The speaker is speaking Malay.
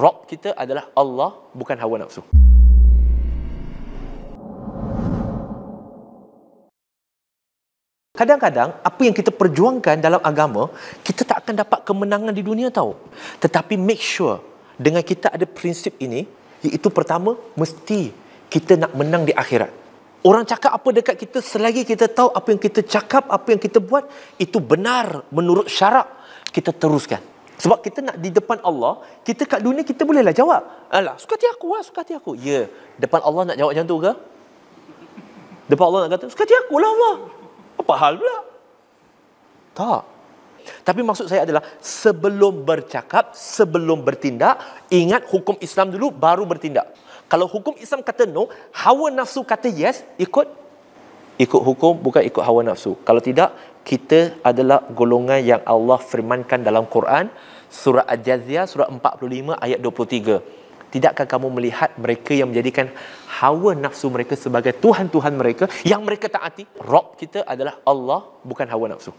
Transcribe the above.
Rob kita adalah Allah bukan hawa nafsu. Kadang-kadang apa yang kita perjuangkan dalam agama, kita tak akan dapat kemenangan di dunia tahu. Tetapi make sure dengan kita ada prinsip ini, iaitu pertama mesti kita nak menang di akhirat. Orang cakap apa dekat kita selagi kita tahu apa yang kita cakap, apa yang kita buat itu benar menurut syarak, kita teruskan. Sebab kita nak di depan Allah, kita kat dunia kita bolehlah jawab. Alah, suka hati aku lah, suka hati aku. Ya, depan Allah nak jawab macam tu ke? Depan Allah nak kata, suka hati aku lah Allah. Apa hal pula? Tak. Tapi maksud saya adalah sebelum bercakap, sebelum bertindak, ingat hukum Islam dulu baru bertindak. Kalau hukum Islam kata no, hawa nafsu kata yes, ikut ikut hukum bukan ikut hawa nafsu kalau tidak kita adalah golongan yang Allah firmankan dalam Quran surah Al-Jaziyah surah 45 ayat 23 tidakkah kamu melihat mereka yang menjadikan hawa nafsu mereka sebagai Tuhan-Tuhan mereka yang mereka taati Rob kita adalah Allah bukan hawa nafsu